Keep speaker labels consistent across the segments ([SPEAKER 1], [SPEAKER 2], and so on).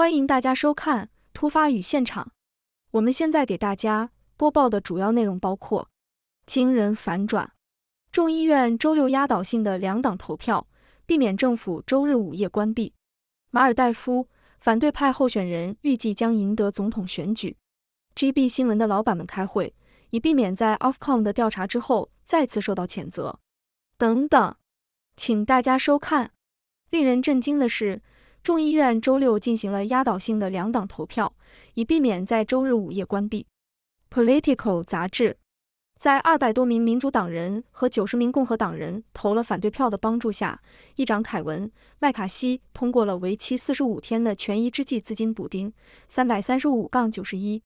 [SPEAKER 1] 欢迎大家收看《突发与现场》。我们现在给大家播报的主要内容包括：惊人反转，众议院周六压倒性的两党投票，避免政府周日午夜关闭；马尔代夫反对派候选人预计将赢得总统选举；GB 新闻的老板们开会，以避免在 Ofcom 的调查之后再次受到谴责。等等，请大家收看。令人震惊的是。众议院周六进行了压倒性的两党投票，以避免在周日午夜关闭。Political 杂志在二百多名民主党人和九十名共和党人投了反对票的帮助下，议长凯文·麦卡锡通过了为期四十五天的权宜之计资金补丁，三百三十五杠九十一。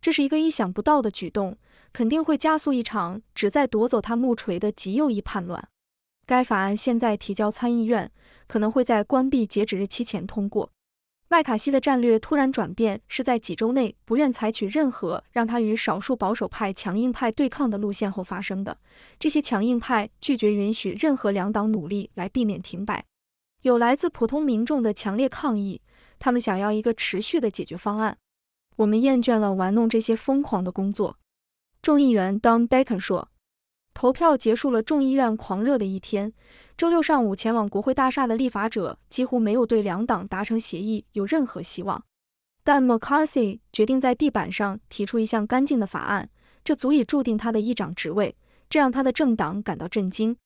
[SPEAKER 1] 这是一个意想不到的举动，肯定会加速一场旨在夺走他木锤的极右翼叛乱。该法案现在提交参议院，可能会在关闭截止日期前通过。麦卡锡的战略突然转变，是在几周内不愿采取任何让他与少数保守派强硬派对抗的路线后发生的。这些强硬派拒绝允许任何两党努力来避免停摆。有来自普通民众的强烈抗议，他们想要一个持续的解决方案。我们厌倦了玩弄这些疯狂的工作，众议员 Don Bacon 说。投票结束了众议院狂热的一天。周六上午前往国会大厦的立法者几乎没有对两党达成协议有任何希望。但 McCarthy 决定在地板上提出一项干净的法案，这足以注定他的议长职位，这让他的政党感到震惊。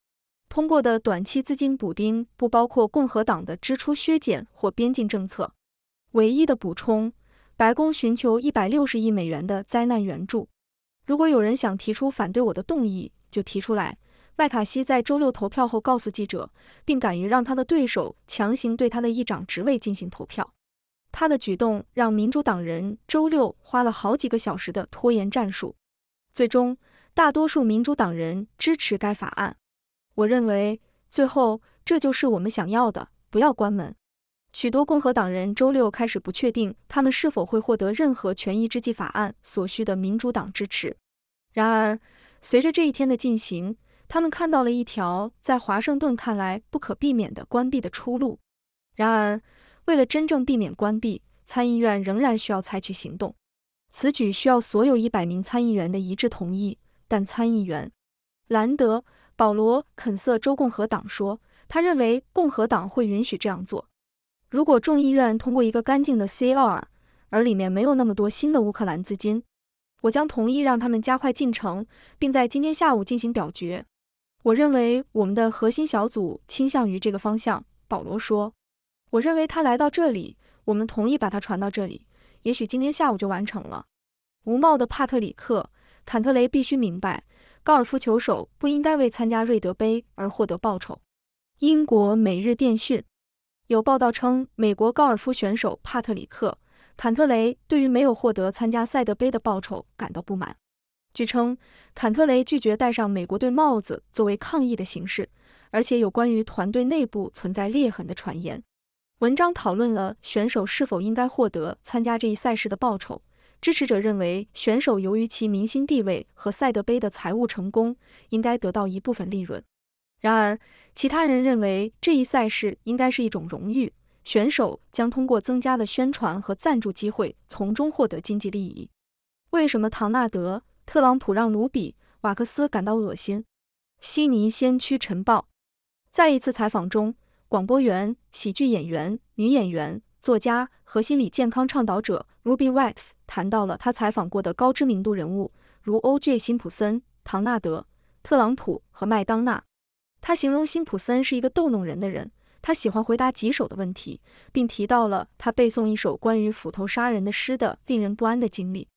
[SPEAKER 1] 通过的短期资金补丁不包括共和党的支出削减或边境政策。唯一的补充，白宫寻求一百六十亿美元的灾难援助。如果有人想提出反对我的动议，就提出来，麦卡锡在周六投票后告诉记者，并敢于让他的对手强行对他的议长职位进行投票。他的举动让民主党人周六花了好几个小时的拖延战术，最终大多数民主党人支持该法案。我认为最后这就是我们想要的，不要关门。许多共和党人周六开始不确定他们是否会获得任何权益之计法案所需的民主党支持。然而。随着这一天的进行，他们看到了一条在华盛顿看来不可避免的关闭的出路。然而，为了真正避免关闭，参议院仍然需要采取行动。此举需要所有一百名参议员的一致同意。但参议员兰德·保罗（肯瑟州共和党）说，他认为共和党会允许这样做。如果众议院通过一个干净的 CR，而里面没有那么多新的乌克兰资金。我将同意让他们加快进程，并在今天下午进行表决。我认为我们的核心小组倾向于这个方向，保罗说。我认为他来到这里，我们同意把他传到这里。也许今天下午就完成了。无帽的帕特里克·坎特雷必须明白，高尔夫球手不应该为参加瑞德杯而获得报酬。英国每日电讯有报道称，美国高尔夫选手帕特里克。坎特雷对于没有获得参加赛德杯的报酬感到不满。据称，坎特雷拒绝戴上美国队帽子作为抗议的形式，而且有关于团队内部存在裂痕的传言。文章讨论了选手是否应该获得参加这一赛事的报酬。支持者认为，选手由于其明星地位和赛德杯的财务成功，应该得到一部分利润。然而，其他人认为这一赛事应该是一种荣誉。选手将通过增加的宣传和赞助机会从中获得经济利益。为什么唐纳德·特朗普让卢比·瓦克斯感到恶心？悉尼先驱晨报在一次采访中，广播员、喜剧演员、女演员、作家和心理健康倡导者 Ruby Wax 谈到了他采访过的高知名度人物，如 o J· 辛普森、唐纳德·特朗普和麦当娜。他形容辛普森是一个逗弄人的人。他喜欢回答棘手的问题，并提到了他背诵一首关于斧头杀人的诗的令人不安的经历。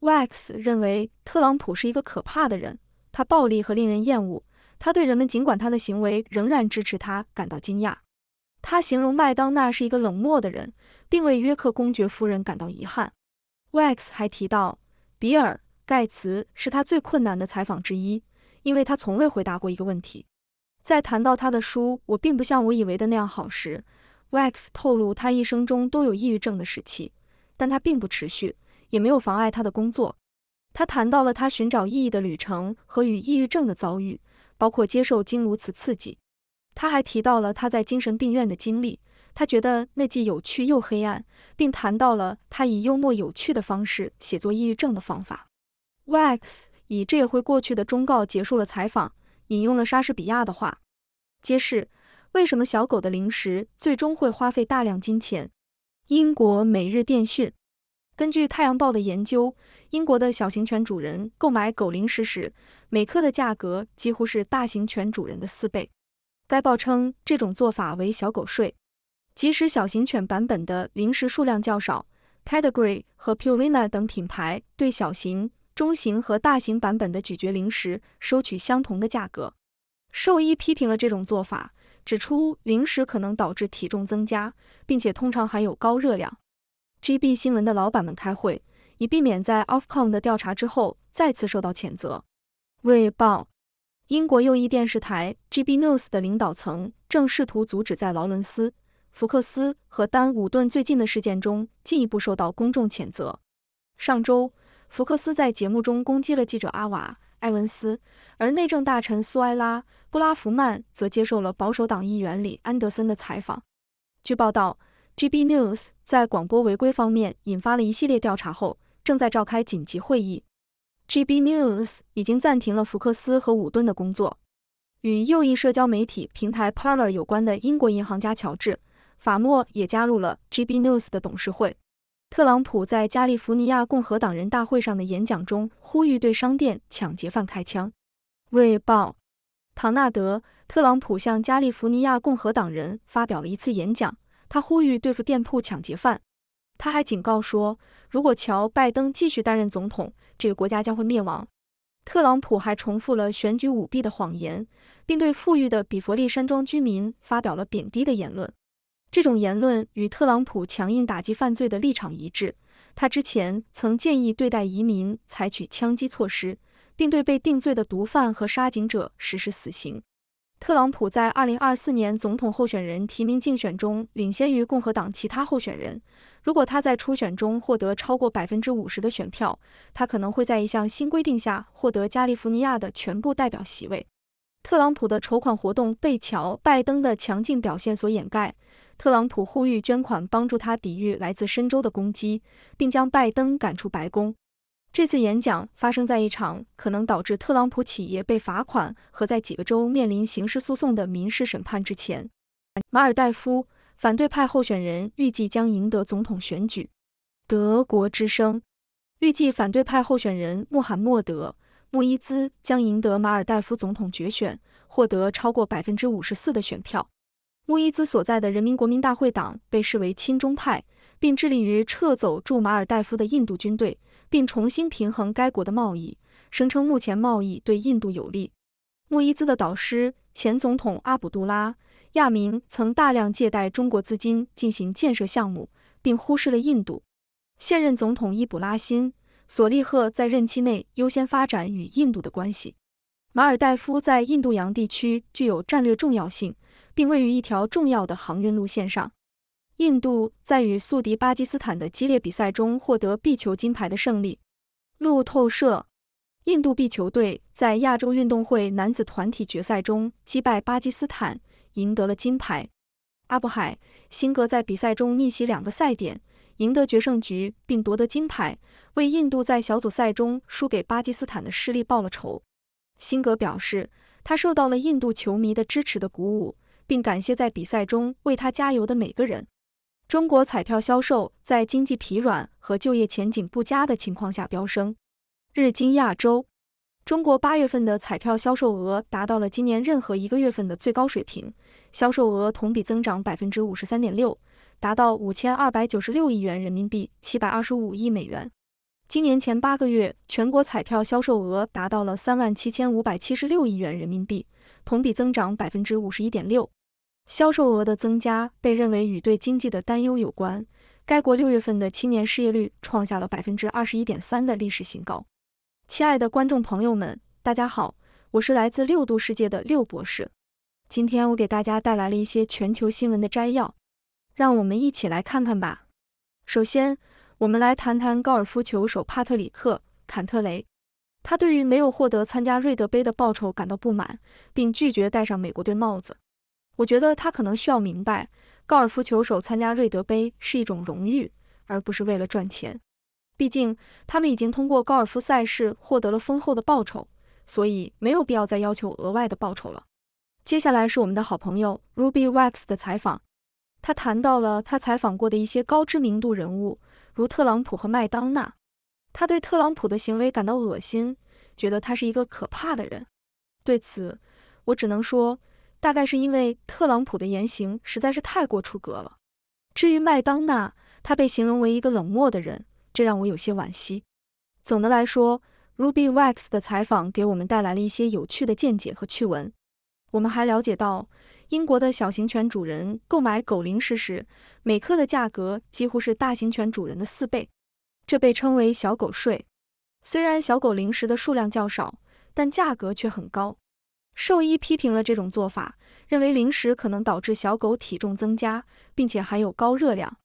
[SPEAKER 1] Wax 认为特朗普是一个可怕的人，他暴力和令人厌恶，他对人们尽管他的行为仍然支持他感到惊讶。他形容麦当娜是一个冷漠的人，并为约克公爵夫人感到遗憾。Wax 还提到，比尔·盖茨是他最困难的采访之一，因为他从未回答过一个问题。在谈到他的书我并不像我以为的那样好时，Wax 透露他一生中都有抑郁症的时期，但他并不持续，也没有妨碍他的工作。他谈到了他寻找意义的旅程和与抑郁症的遭遇，包括接受经颅磁刺激。他还提到了他在精神病院的经历，他觉得那既有趣又黑暗，并谈到了他以幽默有趣的方式写作抑郁症的方法。Wax 以这会过去的忠告结束了采访。引用了莎士比亚的话，揭示为什么小狗的零食最终会花费大量金钱。英国每日电讯根据《太阳报》的研究，英国的小型犬主人购买狗零食时，每克的价格几乎是大型犬主人的四倍。该报称这种做法为“小狗税”。即使小型犬版本的零食数量较少，Pedigree 和 Purina 等品牌对小型中型和大型版本的咀嚼零食收取相同的价格。兽医批评了这种做法，指出零食可能导致体重增加，并且通常含有高热量。GB 新闻的老板们开会，以避免在 Ofcom 的调查之后再次受到谴责。卫报，英国右翼电视台 GB News 的领导层正试图阻止在劳伦斯、福克斯和丹伍顿最近的事件中进一步受到公众谴责。上周。福克斯在节目中攻击了记者阿瓦·埃文斯，而内政大臣苏埃拉·布拉福曼则接受了保守党议员里安德森的采访。据报道，GB News 在广播违规方面引发了一系列调查后，正在召开紧急会议。GB News 已经暂停了福克斯和伍顿的工作。与右翼社交媒体平台 Parler 有关的英国银行家乔治·法莫也加入了 GB News 的董事会。特朗普在加利福尼亚共和党人大会上的演讲中呼吁对商店抢劫犯开枪。卫报，唐纳德·特朗普向加利福尼亚共和党人发表了一次演讲，他呼吁对付店铺抢劫犯。他还警告说，如果乔·拜登继续担任总统，这个国家将会灭亡。特朗普还重复了选举舞弊的谎言，并对富裕的比佛利山庄居民发表了贬低的言论。这种言论与特朗普强硬打击犯罪的立场一致。他之前曾建议对待移民采取枪击措施，并对被定罪的毒贩和杀警者实施死刑。特朗普在二零二四年总统候选人提名竞选中领先于共和党其他候选人。如果他在初选中获得超过百分之五十的选票，他可能会在一项新规定下获得加利福尼亚的全部代表席位。特朗普的筹款活动被乔拜登的强劲表现所掩盖。特朗普呼吁捐款帮助他抵御来自深州的攻击，并将拜登赶出白宫。这次演讲发生在一场可能导致特朗普企业被罚款和在几个州面临刑事诉讼的民事审判之前。马尔代夫反对派候选人预计将赢得总统选举。德国之声预计反对派候选人穆罕默德·穆伊兹将赢得马尔代夫总统决选，获得超过百分之五十四的选票。穆伊兹所在的人民国民大会党被视为亲中派，并致力于撤走驻马尔代夫的印度军队，并重新平衡该国的贸易，声称目前贸易对印度有利。穆伊兹的导师前总统阿卜杜拉·亚明曾大量借贷中国资金进行建设项目，并忽视了印度。现任总统伊卜拉欣·索利赫在任期内优先发展与印度的关系。马尔代夫在印度洋地区具有战略重要性，并位于一条重要的航运路线上。印度在与宿敌巴基斯坦的激烈比赛中获得壁球金牌的胜利。路透社：印度壁球队在亚洲运动会男子团体决赛中击败巴基斯坦，赢得了金牌。阿布海辛格在比赛中逆袭两个赛点，赢得决胜局并夺得金牌，为印度在小组赛中输给巴基斯坦的失利报了仇。辛格表示，他受到了印度球迷的支持的鼓舞，并感谢在比赛中为他加油的每个人。中国彩票销售在经济疲软和就业前景不佳的情况下飙升。日经亚洲，中国八月份的彩票销售额达到了今年任何一个月份的最高水平，销售额同比增长百分之五十三点六，达到五千二百九十六亿元人民币，七百二十五亿美元。今年前八个月，全国彩票销售额达到了三万七千五百七十六亿元人民币，同比增长百分之五十一点六。销售额的增加被认为与对经济的担忧有关。该国六月份的青年失业率创下了百分之二十一点三的历史新高。亲爱的观众朋友们，大家好，我是来自六度世界的六博士。今天我给大家带来了一些全球新闻的摘要，让我们一起来看看吧。首先，我们来谈谈高尔夫球手帕特里克·坎特雷，他对于没有获得参加瑞德杯的报酬感到不满，并拒绝戴上美国队帽子。我觉得他可能需要明白，高尔夫球手参加瑞德杯是一种荣誉，而不是为了赚钱。毕竟他们已经通过高尔夫赛事获得了丰厚的报酬，所以没有必要再要求额外的报酬了。接下来是我们的好朋友 Ruby Wax 的采访，他谈到了他采访过的一些高知名度人物。如特朗普和麦当娜，他对特朗普的行为感到恶心，觉得他是一个可怕的人。对此，我只能说，大概是因为特朗普的言行实在是太过出格了。至于麦当娜，她被形容为一个冷漠的人，这让我有些惋惜。总的来说，Ruby Wax 的采访给我们带来了一些有趣的见解和趣闻。我们还了解到。英国的小型犬主人购买狗零食时，每克的价格几乎是大型犬主人的四倍，这被称为“小狗税”。虽然小狗零食的数量较少，但价格却很高。兽医批评了这种做法，认为零食可能导致小狗体重增加，并且含有高热量。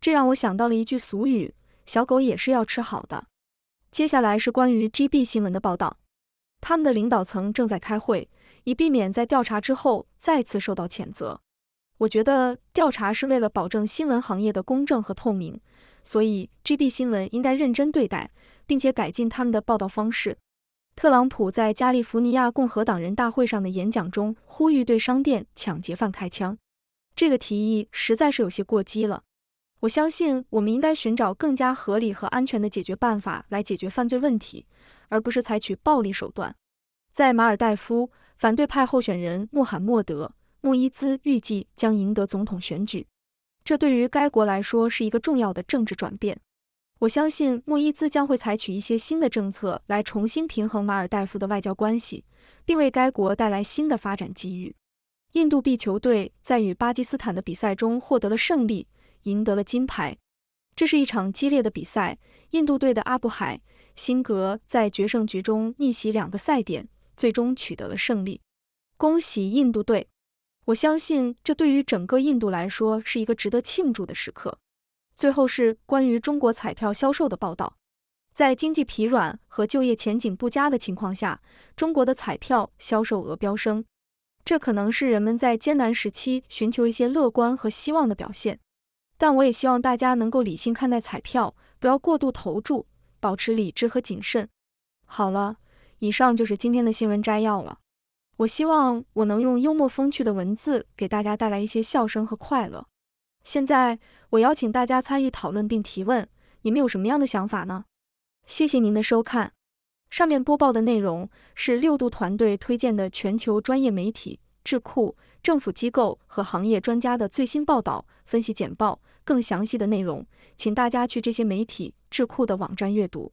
[SPEAKER 1] 这让我想到了一句俗语：“小狗也是要吃好的。”接下来是关于 GB 新闻的报道，他们的领导层正在开会。以避免在调查之后再次受到谴责。我觉得调查是为了保证新闻行业的公正和透明，所以 GB 新闻应该认真对待，并且改进他们的报道方式。特朗普在加利福尼亚共和党人大会上的演讲中呼吁对商店抢劫犯开枪，这个提议实在是有些过激了。我相信我们应该寻找更加合理和安全的解决办法来解决犯罪问题，而不是采取暴力手段。在马尔代夫。反对派候选人穆罕默德·穆伊兹预计将赢得总统选举，这对于该国来说是一个重要的政治转变。我相信穆伊兹将会采取一些新的政策来重新平衡马尔代夫的外交关系，并为该国带来新的发展机遇。印度 B 球队在与巴基斯坦的比赛中获得了胜利，赢得了金牌。这是一场激烈的比赛，印度队的阿布海辛格在决胜局中逆袭两个赛点。最终取得了胜利，恭喜印度队！我相信这对于整个印度来说是一个值得庆祝的时刻。最后是关于中国彩票销售的报道，在经济疲软和就业前景不佳的情况下，中国的彩票销售额飙升，这可能是人们在艰难时期寻求一些乐观和希望的表现。但我也希望大家能够理性看待彩票，不要过度投注，保持理智和谨慎。好了。以上就是今天的新闻摘要了。我希望我能用幽默风趣的文字给大家带来一些笑声和快乐。现在，我邀请大家参与讨论并提问，你们有什么样的想法呢？谢谢您的收看。上面播报的内容是六度团队推荐的全球专业媒体、智库、政府机构和行业专家的最新报道、分析简报。更详细的内容，请大家去这些媒体、智库的网站阅读。